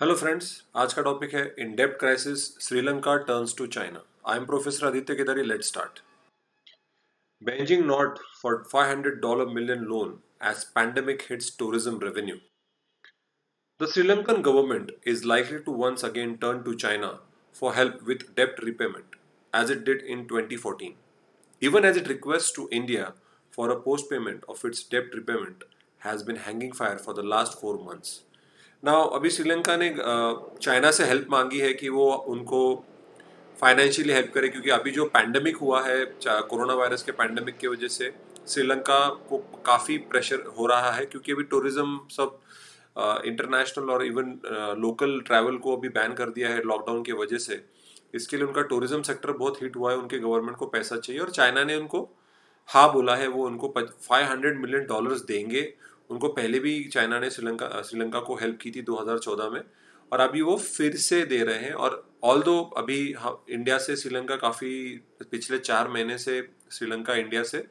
Hello friends आज का topic है इन डेप्ट crisis Sri Lanka turns to China I am professor Aditya Kedari let start Beijing not for 500 dollar million loan as pandemic hits tourism revenue the Sri Lankan government is likely to once again turn to China for help with डेप्ट repayment as it did in 2014 even as it request to India for a postponement of its डेप्ट repayment has been hanging fire for the last four months ना अभी श्रीलंका ने China से help मांगी है कि वो उनको फाइनेंशियली हेल्प करे क्योंकि अभी जो पैंडमिक हुआ है कोरोना वायरस के पैंडमिक की वजह से श्रीलंका को काफ़ी प्रेशर हो रहा है क्योंकि अभी टूरिज़्म सब इंटरनेशनल और इवन लोकल ट्रैवल को अभी बैन कर दिया है लॉकडाउन की वजह से इसके लिए उनका टूरिज्म सेक्टर बहुत हिट हुआ है उनके गवर्नमेंट को पैसा चाहिए और चाइना ने उनको हाँ बोला है वो उनको फाइव हंड्रेड मिलियन डॉलर्स देंगे उनको पहले भी चाइना ने श्रीलंका श्रीलंका को हेल्प की थी 2014 में और अभी वो फिर से दे रहे हैं और ऑल दो अभी इंडिया हाँ, से श्रीलंका काफ़ी पिछले चार महीने से श्रीलंका इंडिया से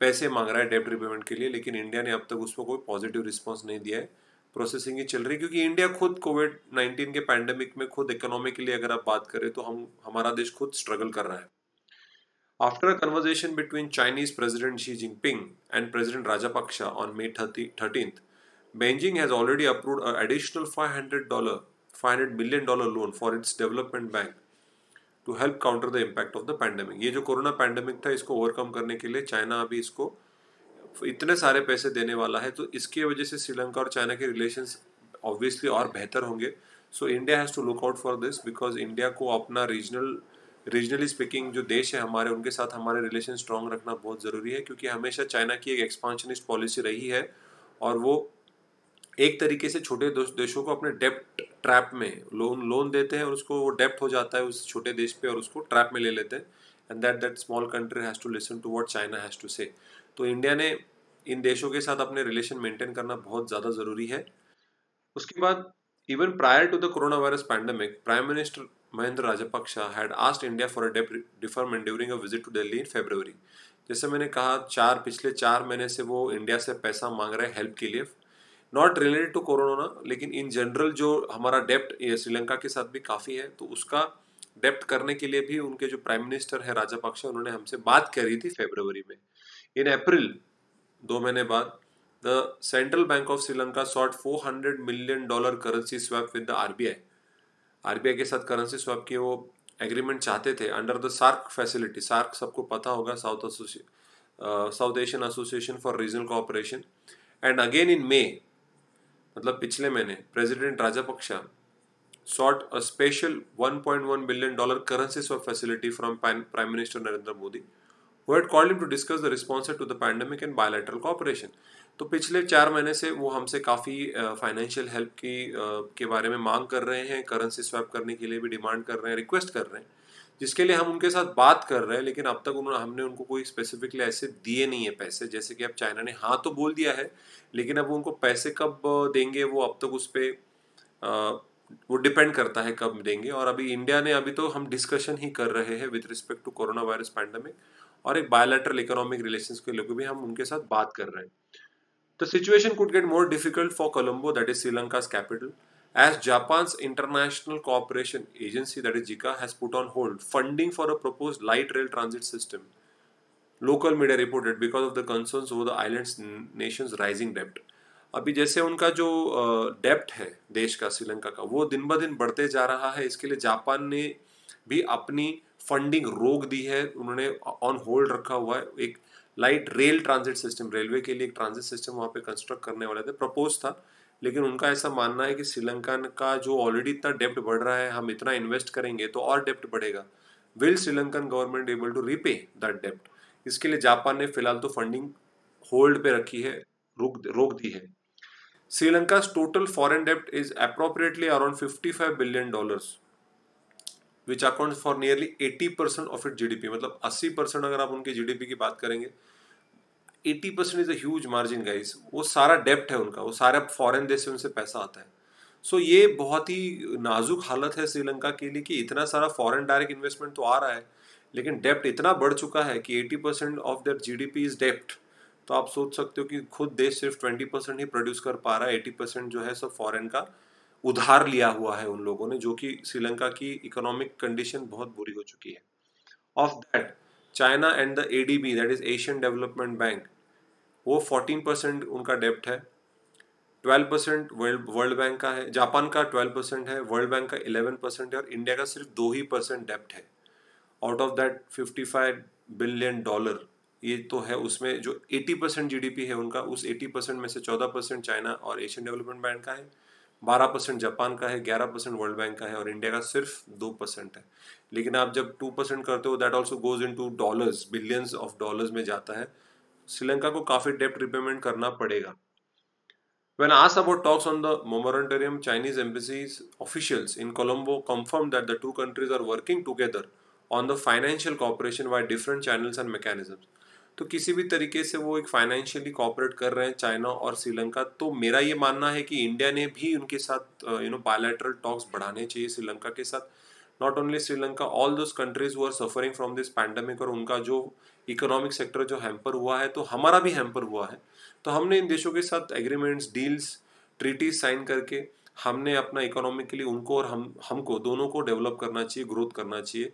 पैसे मांग रहा है डेप्ट रिपेमेंट के लिए लेकिन इंडिया ने अब तक उसको कोई पॉजिटिव रिस्पॉन्स नहीं दिया है प्रोसेसिंग ही चल रही है क्योंकि इंडिया खुद कोविड नाइन्टीन के पैंडेमिक में खुद इकोनॉमिकली अगर आप बात करें तो हम हमारा देश खुद स्ट्रगल कर रहा है After a conversation between Chinese President Xi Jinping and President Rajapaksa on May 13th, Beijing has already approved an additional $500, $500 million loan for its development bank to help counter the impact of the pandemic. ये जो corona pandemic था इसको overcome करने के लिए China अभी इसको इतने सारे पैसे देने वाला है तो इसकी वजह से श्रीलंका और चाइना के रिलेशन ऑब्वियसली और बेहतर होंगे so India has to look out for this because India को अपना रीजनल रीजनली स्पीकिंग जो देश है हमारे उनके साथ हमारे रिलेशन स्ट्रॉन्ग रखना बहुत ज़रूरी है क्योंकि हमेशा चाइना की एक एक्सपांशनिस्ट पॉलिसी रही है और वो एक तरीके से छोटे देशों को अपने डेप्ट ट्रैप में लोन लोन देते हैं और उसको वो डेप्ट हो जाता है उस छोटे देश पे और उसको ट्रैप में ले लेते हैं and that that small country has to listen to what China has to say तो इंडिया ने इन देशों के साथ अपने रिलेशन मेंटेन करना बहुत ज़्यादा ज़रूरी है उसके बाद even prior to the corona virus pandemic prime minister Mahendra Rajapaksa had asked India for a deferment during a visit to Delhi in February जैसे मैंने कहा चार पिछले चार महीने से वो इंडिया से पैसा मांग रहे हैं हेल्प के लिए नॉट रिलेटेड टू कोरोना लेकिन इन जनरल जो हमारा डेप्ट श्रीलंका के साथ भी काफ़ी है तो उसका डेप्ट करने के लिए भी उनके जो प्राइम मिनिस्टर है राजापक्ष उन्होंने हमसे बात करी थी फेबरवरी में इन अप्रैल दो महीने बाद the central bank of Sri Lanka sought four hundred million dollar currency swap with the R B I RBI के साथ करेंसी स्वैप के वो एग्रीमेंट चाहते थे under the SAARC facility SAARC सबको पता होगा south south Asian association for regional cooperation and again in May मतलब पिछले महीने president Rajapaksa sought a special 1.1 billion dollar currency swap facility from prime minister Narendra Modi हुआ had called him to discuss the response to the pandemic and bilateral cooperation तो पिछले चार महीने से वो हमसे काफ़ी फाइनेंशियल हेल्प की आ, के बारे में मांग कर रहे हैं करेंसी स्वैप करने के लिए भी डिमांड कर रहे हैं रिक्वेस्ट कर रहे हैं जिसके लिए हम उनके साथ बात कर रहे हैं लेकिन अब तक उन्होंने हमने उनको कोई स्पेसिफिकली ऐसे दिए नहीं है पैसे जैसे कि अब चाइना ने हाँ तो बोल दिया है लेकिन अब उनको पैसे कब देंगे वो अब तक उस पर वो डिपेंड करता है कब देंगे और अभी इंडिया ने अभी तो हम डिस्कशन ही कर रहे हैं with respect to corona virus pandemic और एक बायोलेटरल इकोनॉमिक रिलेशन के लेकर भी हम उनके साथ बात कर रहे हैं The situation could get more difficult for Colombo, that is Sri Lanka's capital, as Japan's International Cooperation Agency, that is JICA, has put on hold funding for a proposed light rail transit system. Local media reported because of the concerns over the island's nation's rising debt. अभी जैसे उनका जो डेप्ट है देश का श्रीलंका का वो दिन ब दिन बढ़ते जा रहा है इसके लिए जापान ने भी अपनी फंडिंग रोक दी है उन्होंने ऑन होल्ड रखा हुआ है एक light rail transit system railway के लिए एक ट्रांजिट सिस्टम वहाँ पे कंस्ट्रक्ट करने वाले थे प्रपोज था लेकिन उनका ऐसा मानना है कि श्रीलंका का जो ऑलरेडी इतना डेप्ट बढ़ रहा है हम इतना इन्वेस्ट करेंगे तो और डेप्ट बढ़ेगा will Sri Lankan government able to repay that डेप्ट इसके लिए जापान ने फिलहाल तो फंडिंग होल्ड पे रखी है रोक रोक दी है श्रीलंका टोटल फॉरेन डेप्ट is appropriately around fifty five billion dollar which account for nearly eighty percent of it GDP मतलब अस्सी परसेंट अगर आप उनके जीडीपी की बात करेंगे eighty percent is a margin guys वो सारा डेप्ट है उनका वो सारा फॉरन देश से उनसे पैसा आता है सो so, ये बहुत ही नाजुक हालत है श्रीलंका के लिए कि इतना सारा फॉरेन डायरेक्ट इन्वेस्टमेंट तो आ रहा है लेकिन डेप्ट इतना बढ़ चुका है कि eighty percent of their G D P is डेप्ट तो आप सोच सकते हो कि खुद देश सिर्फ ट्वेंटी परसेंट ही प्रोड्यूस कर पा रहा है एटी परसेंट जो है सब फॉरेन का उधार लिया हुआ है उन लोगों ने जो कि श्रीलंका की इकोनॉमिक कंडीशन बहुत बुरी हो चुकी है of that China and the A that is Asian development bank वो फोर्टीन परसेंट उनका डेप्ट है twelve percent world world bank का है जापान का ट्वेल्व परसेंट है वर्ल्ड बैंक का इलेवन परसेंट है और इंडिया का सिर्फ दो ही परसेंट डेप्ट है out of that fifty five billion dollar ये तो है उसमें जो 80 परसेंट जी है उनका उस 80 परसेंट में से 14 परसेंट चाइना और एशियन डेवलपमेंट बैंक का है बारह परसेंट जापान का है ग्यारह परसेंट वर्ल्ड बैंक का है और इंडिया का सिर्फ दो परसेंट है लेकिन आप जब टू परसेंट करते हो that also goes into dollar billions of dollar में जाता है श्रीलंका को काफी डेप्ट रिपेमेंट करना पड़ेगा वेन आस about talks on the moratorium Chinese embassy's officials in Colombo confirm that the two countries are working together on the financial cooperation by different channels and mechanisms तो किसी भी तरीके से वो एक फाइनेंशियली कॉपरेट कर रहे हैं चाइना और श्रीलंका तो मेरा ये मानना है कि इंडिया ने भी उनके साथ यू नो बायोलेटरल टॉक्स बढ़ाने चाहिए श्रीलंका के साथ not only Sri Lanka all those countries वो are suffering from this pandemic और उनका जो इकोनॉमिक सेक्टर जो हैम्पर हुआ है तो हमारा भी हैम्पर हुआ है तो हमने इन देशों के साथ एग्रीमेंट्स डील्स ट्रीटीज साइन करके हमने अपना इकोनॉमिकली उनको और हम हमको दोनों को डेवलप करना चाहिए ग्रोथ करना चाहिए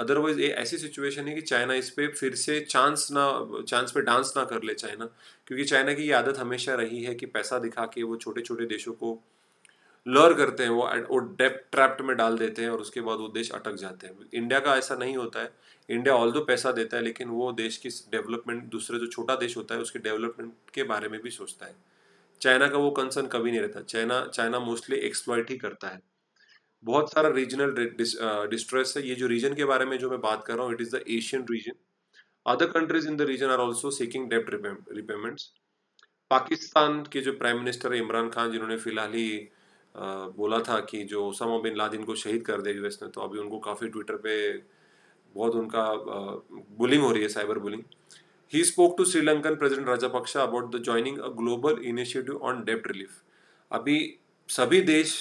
अदरवाइज ये ऐसी सिचुएशन है कि चाइना इस पर फिर से चांस ना चांस पे डांस ना कर ले चाइना क्योंकि चाइना की ये आदत हमेशा रही है कि पैसा दिखा के वो छोटे छोटे देशों को लर करते हैं वो वो डेप ट्रैप्ट में डाल देते हैं और उसके बाद वो देश अटक जाते हैं इंडिया का ऐसा नहीं होता है इंडिया ऑल दो पैसा देता है लेकिन वो देश की डेवलपमेंट दूसरे जो छोटा देश होता है उसके डेवलपमेंट के बारे में भी सोचता है चाइना का वो कंसर्न कभी नहीं रहता चाइना चाइना मोस्टली एक्सप्लॉयट ही करता है बहुत सारा रीजनल डिस्ट्रेस uh, है ये जो रीजन के बारे में जो मैं बात कर रहा हूँ it is the Asian region other countries in the region are also seeking डेप्ट रिपेमेंट्स पाकिस्तान के जो प्राइम मिनिस्टर है इमरान खान जिन्होंने फिलहाल ही uh, बोला था कि जो ओसामा बिन लादिन को शहीद कर दे यूएस ने तो अभी उनको काफ़ी ट्विटर पे बहुत उनका बुलिंग uh, हो रही है cyber bullying he spoke to Sri Lankan president Rajapaksa about the joining a global initiative on डेप्ट रिलीफ अभी सभी देश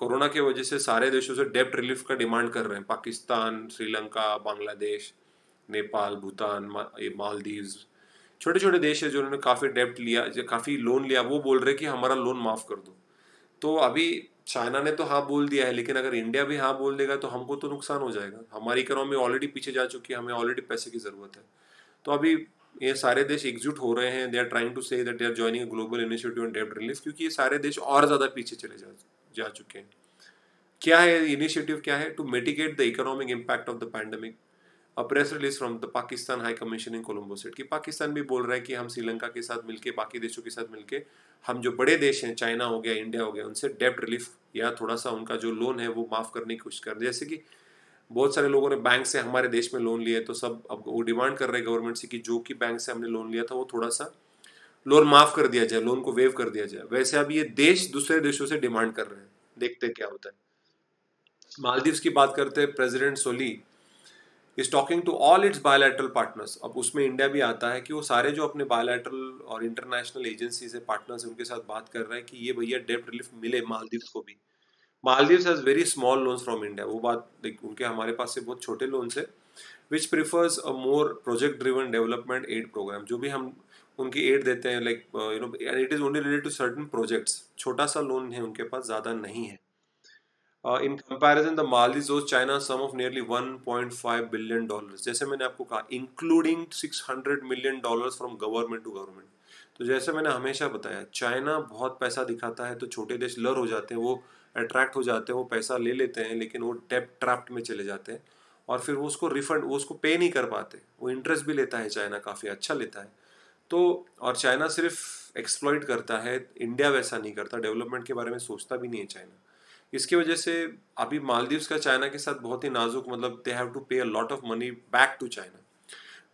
कोरोना की वजह से सारे देशों से डेप्ट रिलीफ का डिमांड कर रहे हैं पाकिस्तान श्रीलंका बांग्लादेश नेपाल भूटान मालदीव्स छोटे छोटे देश है जिन्होंने काफ़ी डेप्ट लिया काफ़ी लोन लिया वो बोल रहे कि हमारा लोन माफ़ कर दो तो अभी चाइना ने तो हाँ बोल दिया है लेकिन अगर इंडिया भी हाँ बोल देगा तो हमको तो नुकसान हो जाएगा हमारी इकोनॉमी ऑलरेडी पीछे जा चुकी है हमें ऑलरेडी पैसे की ज़रूरत है तो अभी ये सारे देश एकजुट हो रहे हैं they are trying to say that they are joining global initiative on डेप्ट रिलीफ क्योंकि ये सारे देश और ज़्यादा पीछे चले हैं जा चुके हैं क्या है इनिशिएटिव क्या है to mitigate the economic impact of the pandemic a press release from the Pakistan high commission in Colombo said कि पाकिस्तान भी बोल रहा है कि हम श्रीलंका के साथ मिलके बाकी देशों के साथ मिलके हम जो बड़े देश हैं चाइना हो गया इंडिया हो गया उनसे डेप्ट रिलीफ या थोड़ा सा उनका जो लोन है वो माफ़ करने की कोशिश कर रहे जैसे कि बहुत सारे लोगों ने बैंक से हमारे देश में लोन लिए तो सब अब वो डिमांड कर रहे हैं गवर्नमेंट से कि जो कि बैंक से हमने लोन लिया था वो थोड़ा सा लोन माफ कर दिया जाए लोन को वेव कर दिया जाए वैसे अब ये देश दूसरे देशों से डिमांड कर रहे हैं देखते क्या होता है मालदीव्स की बात करते हैं president Solih is talking to all its bilateral partners अब उसमें इंडिया भी आता है कि वो सारे जो अपने बायोलैटरल और इंटरनेशनल एजेंसी से पार्टनर्स उनके साथ बात कर रहे हैं कि ये भैया डेप रिलीफ मिले मालदीव्स को भी Maldives has very small loans from India वो बात लाइक उनके हमारे पास से बहुत छोटे लोन्स है which prefers a more project driven development aid program जो भी हम उनकी एड देते हैं like you know and it is only related to certain projects छोटा सा लोन है उनके पास ज़्यादा नहीं है in comparison the Maldives owes China sum of nearly one point five billion dollar जैसे मैंने आपको कहा including six hundred million dollar from government to government तो जैसे मैंने हमेशा बताया चाइना बहुत पैसा दिखाता है तो छोटे देश लर हो जाते हैं वो अट्रैक्ट हो जाते हैं वो पैसा ले लेते हैं लेकिन वो डेप ट्रैप्ट में चले जाते हैं और फिर वो उसको रिफंड वो उसको पे नहीं कर पाते वो इंटरेस्ट भी लेता है चाइना काफ़ी अच्छा लेता है तो और चाइना सिर्फ एक्सप्लॉइट करता है इंडिया वैसा नहीं करता डेवलपमेंट के बारे में सोचता भी नहीं है चाइना इसकी वजह से अभी मालदीव्स का चाइना के साथ बहुत ही नाजुक मतलब दे have to pay a lot of money back to China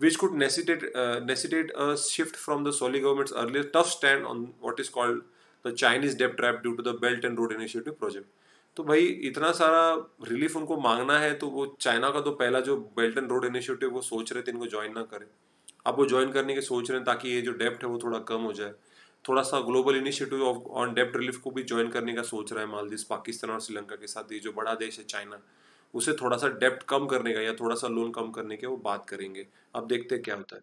which could necessitate necessitate a shift from the Solih government's earlier tough stand on what is called the Chinese debt trap due to the belt and road initiative project तो भाई इतना सारा relief उनको मांगना है तो वो China का तो पहला जो बेल्ट एंड रोड इनिशिएटिव वो सोच रहे थे इनको ज्वाइन ना करें अब वो ज्वाइन करने के सोच रहे हैं ताकि ये जो डेप्ट है वो थोड़ा कम हो जाए थोड़ा सा ग्लोबल इनिशिएटिव ऑफ ऑन डेप्ट रिलीफ को भी ज्वाइन करने का सोच रहा है मालदीव पाकिस्तान और श्रीलंका के साथ ये जो बड़ा देश है चाइना उसे थोड़ा सा डेप्ट कम करने का या थोड़ा सा लोन कम करने के वो बात करेंगे अब देखते हैं क्या होता है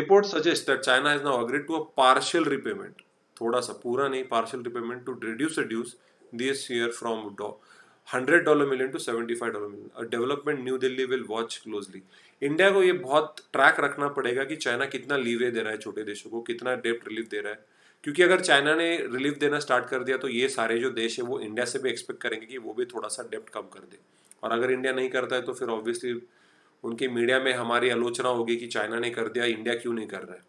report suggest that China has now agreed to a partial repayment थोड़ा सा पूरा नहीं partial repayment to reduce reduce this year from do- hundred dollar million to seventy five dollar million और development new Delhi will watch closely India को ये बहुत track रखना पड़ेगा कि चाइना कितना लीवे दे रहा है छोटे देशों को कितना डेप्ट रिलीफ दे रहा है क्योंकि अगर चाइना ने रिलीफ देना स्टार्ट कर दिया तो ये सारे जो देश है वो इंडिया से भी एक्सपेक्ट करेंगे कि वो भी थोड़ा सा डेप्ट कम कर दे और अगर इंडिया नहीं करता है तो फिर ऑब्वियसली उनकी मीडिया में हमारी आलोचना होगी कि चाइना ने कर दिया इंडिया क्यों नहीं कर रहा है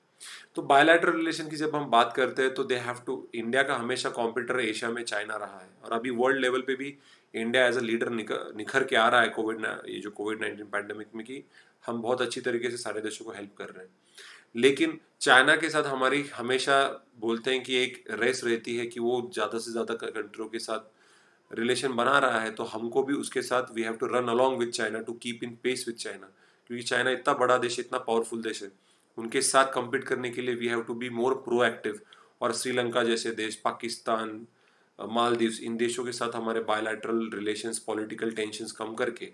तो बायोलैटरल रिलेशन की जब हम बात करते हैं तो दे हैव टू इंडिया का हमेशा कॉम्पिटिटर एशिया में चाइना रहा है और अभी वर्ल्ड लेवल पे भी इंडिया एज अ लीडर निखर के आ रहा है कोविड ये जो कोविड नाइन्टीन पैंडमिक में कि हम बहुत अच्छी तरीके से सारे देशों को हेल्प कर रहे हैं लेकिन चाइना के साथ हमारी हमेशा बोलते हैं कि एक रेस रहती है कि वो ज़्यादा से ज़्यादा कंट्रियों के साथ रिलेशन बना रहा है तो हमको भी उसके साथ we have to run along with China to keep in pace with China क्योंकि चाइना इतना बड़ा देश है इतना पावरफुल देश है उनके साथ कम्पीट करने के लिए we have to be more proactive और श्रीलंका जैसे देश पाकिस्तान मालदीव्स इन देशों के साथ हमारे बायोलैटरल रिलेशंस पॉलिटिकल टेंशंस कम करके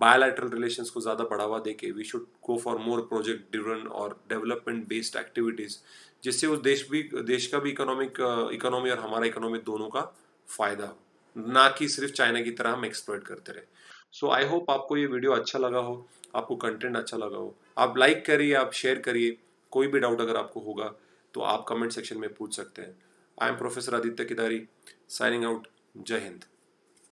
बायोलैटरल रिलेशंस को ज़्यादा बढ़ावा देके we should go for more project driven और डेवलपमेंट बेस्ड एक्टिविटीज़ जिससे उस देश भी देश का भी इकोनॉमिक इकोनॉमी और हमारा इकोनॉमी दोनों का फ़ायदा हो ना कि सिर्फ चाइना की तरह हम एक्सप्लोइट करते रहे सो आई होप आपको ये वीडियो अच्छा लगा हो आपको कंटेंट अच्छा लगा हो आप लाइक करिए आप शेयर करिए कोई भी डाउट अगर आपको होगा तो आप कमेंट सेक्शन में पूछ सकते हैं I am professor Aditya Kidari signing out जय हिंद